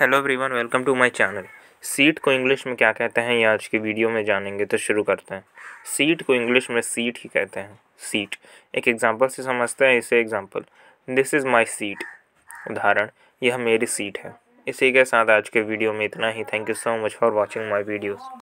hello everyone welcome to my channel seat को English में क्या कहते हैं ये आज की वीडियो में जानेंगे तो शुरू करते हैं सीट को इंग्लिश में सीट ही कहते हैं सीट एक एग्जांपल से समझते हैं इसे example this is my seat उदाहरण यह मेरी सीट है इसी के साथ आज के वीडियो में इतना ही thank you so much for watching my videos